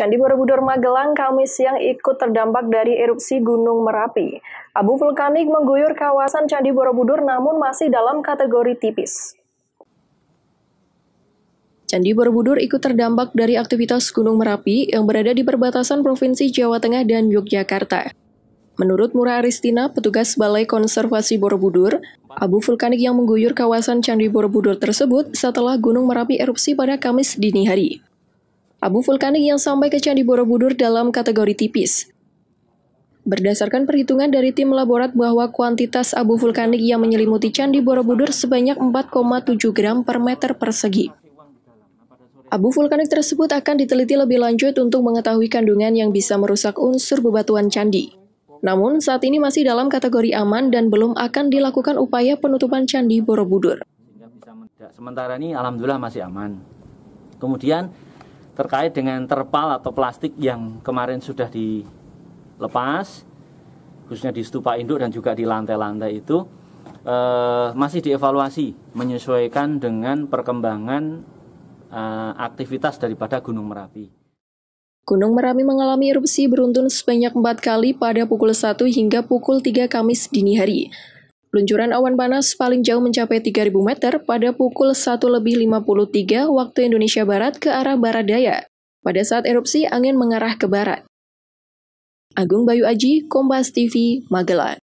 Candi Borobudur Magelang Kamis siang ikut terdampak dari erupsi Gunung Merapi. Abu vulkanik mengguyur kawasan Candi Borobudur namun masih dalam kategori tipis. Candi Borobudur ikut terdampak dari aktivitas Gunung Merapi yang berada di perbatasan Provinsi Jawa Tengah dan Yogyakarta. Menurut Mura Aristina, petugas Balai Konservasi Borobudur, abu vulkanik yang mengguyur kawasan Candi Borobudur tersebut setelah Gunung Merapi erupsi pada Kamis dini hari abu vulkanik yang sampai ke Candi Borobudur dalam kategori tipis. Berdasarkan perhitungan dari tim laborat bahwa kuantitas abu vulkanik yang menyelimuti Candi Borobudur sebanyak 4,7 gram per meter persegi. Abu vulkanik tersebut akan diteliti lebih lanjut untuk mengetahui kandungan yang bisa merusak unsur bebatuan candi. Namun, saat ini masih dalam kategori aman dan belum akan dilakukan upaya penutupan Candi Borobudur. Sementara ini, alhamdulillah masih aman. Kemudian, terkait dengan terpal atau plastik yang kemarin sudah dilepas khususnya di stupa induk dan juga di lantai-lantai itu eh, masih dievaluasi menyesuaikan dengan perkembangan eh, aktivitas daripada Gunung Merapi. Gunung Merapi mengalami erupsi beruntun sebanyak empat kali pada pukul 1 hingga pukul 3 Kamis dini hari. Luncuran awan panas paling jauh mencapai 3.000 meter pada pukul 1 lebih 53 waktu Indonesia Barat ke arah barat daya. Pada saat erupsi, angin mengarah ke barat. Agung Bayu Aji, Kompas TV, Magelang.